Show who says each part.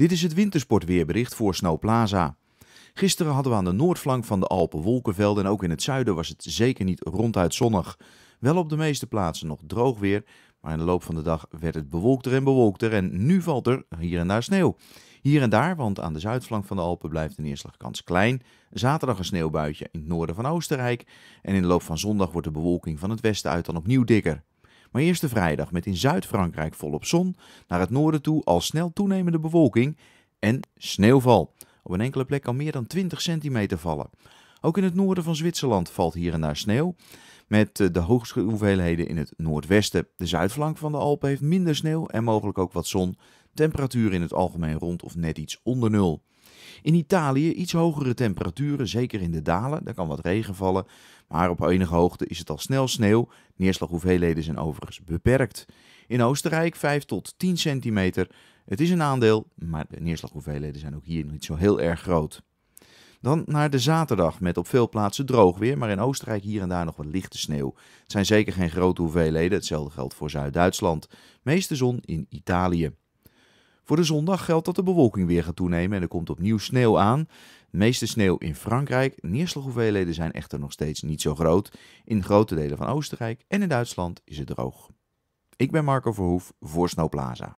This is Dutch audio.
Speaker 1: Dit is het wintersportweerbericht voor Snow Plaza. Gisteren hadden we aan de noordflank van de Alpen wolkenvelden en ook in het zuiden was het zeker niet ronduit zonnig. Wel op de meeste plaatsen nog droog weer, maar in de loop van de dag werd het bewolkter en bewolkter en nu valt er hier en daar sneeuw. Hier en daar, want aan de zuidflank van de Alpen blijft de neerslagkans klein. Zaterdag een sneeuwbuitje in het noorden van Oostenrijk en in de loop van zondag wordt de bewolking van het westen uit dan opnieuw dikker. Maar eerst de vrijdag met in Zuid-Frankrijk volop zon, naar het noorden toe al snel toenemende bewolking en sneeuwval. Op een enkele plek kan meer dan 20 centimeter vallen. Ook in het noorden van Zwitserland valt hier en daar sneeuw. Met eh, de hoogste hoeveelheden in het noordwesten. De zuidflank van de Alpen heeft minder sneeuw en mogelijk ook wat zon. Temperatuur in het algemeen rond of net iets onder nul. In Italië iets hogere temperaturen, zeker in de dalen. Daar kan wat regen vallen. Maar op enige hoogte is het al snel sneeuw. Neerslaghoeveelheden zijn overigens beperkt. In Oostenrijk 5 tot 10 centimeter. Het is een aandeel, maar de neerslaghoeveelheden zijn ook hier niet zo heel erg groot. Dan naar de zaterdag met op veel plaatsen droog weer, maar in Oostenrijk hier en daar nog wat lichte sneeuw. Het zijn zeker geen grote hoeveelheden, hetzelfde geldt voor Zuid-Duitsland. Meeste zon in Italië. Voor de zondag geldt dat de bewolking weer gaat toenemen en er komt opnieuw sneeuw aan. De meeste sneeuw in Frankrijk. Neerslaghoeveelheden zijn echter nog steeds niet zo groot. In grote delen van Oostenrijk en in Duitsland is het droog. Ik ben Marco Verhoef voor Snowplaza.